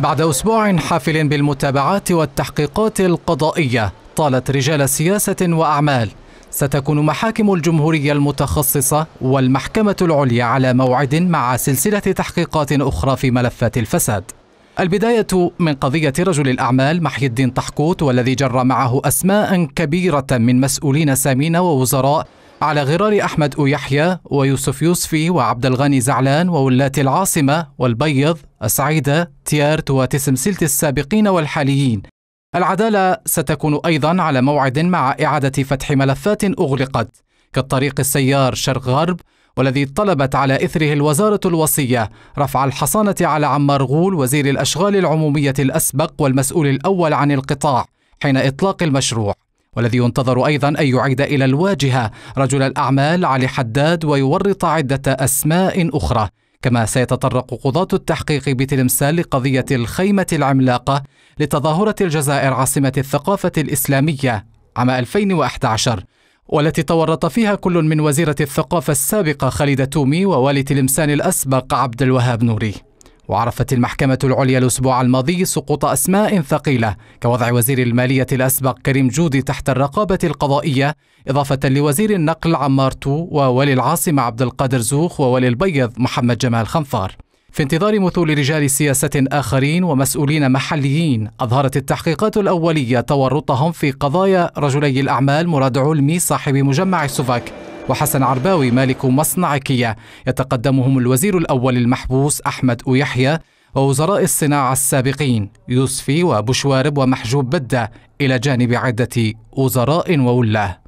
بعد أسبوع حافل بالمتابعات والتحقيقات القضائية طالت رجال سياسة وأعمال ستكون محاكم الجمهورية المتخصصة والمحكمة العليا على موعد مع سلسلة تحقيقات أخرى في ملفات الفساد البداية من قضية رجل الأعمال محي الدين طحكوت والذي جرى معه أسماء كبيرة من مسؤولين سامين ووزراء على غرار أحمد يحيى ويوسف يوسفي وعبد الغني زعلان وولاة العاصمة والبيض السعيدة تيارت وتسمسلة السابقين والحاليين العدالة ستكون أيضا على موعد مع إعادة فتح ملفات أغلقت كالطريق السيار شرق غرب والذي طلبت على إثره الوزارة الوصية رفع الحصانة على عمار غول وزير الأشغال العمومية الأسبق والمسؤول الأول عن القطاع حين إطلاق المشروع والذي ينتظر ايضا ان يعيد الى الواجهه رجل الاعمال علي حداد ويورط عده اسماء اخرى كما سيتطرق قضاة التحقيق بتلمسال قضية الخيمة العملاقة لتظاهرة الجزائر عاصمة الثقافة الإسلامية عام 2011 والتي تورط فيها كل من وزيرة الثقافة السابقة خالدة تومي ووالي تلمسان الأسبق عبد الوهاب نوري وعرفت المحكمة العليا الأسبوع الماضي سقوط أسماء ثقيلة كوضع وزير المالية الأسبق كريم جودي تحت الرقابة القضائية إضافة لوزير النقل عمار تو وولي العاصمة عبد القادر زوخ وولي البيض محمد جمال خنفار في انتظار مثول رجال سياسة آخرين ومسؤولين محليين أظهرت التحقيقات الأولية تورطهم في قضايا رجلي الأعمال مراد علمي صاحب مجمع سوفاك وحسن عرباوي مالك مصنع كيا يتقدمهم الوزير الأول المحبوس أحمد يحيى ووزراء الصناعة السابقين يوسفي وبشوارب ومحجوب بدة إلى جانب عدة وزراء وولاه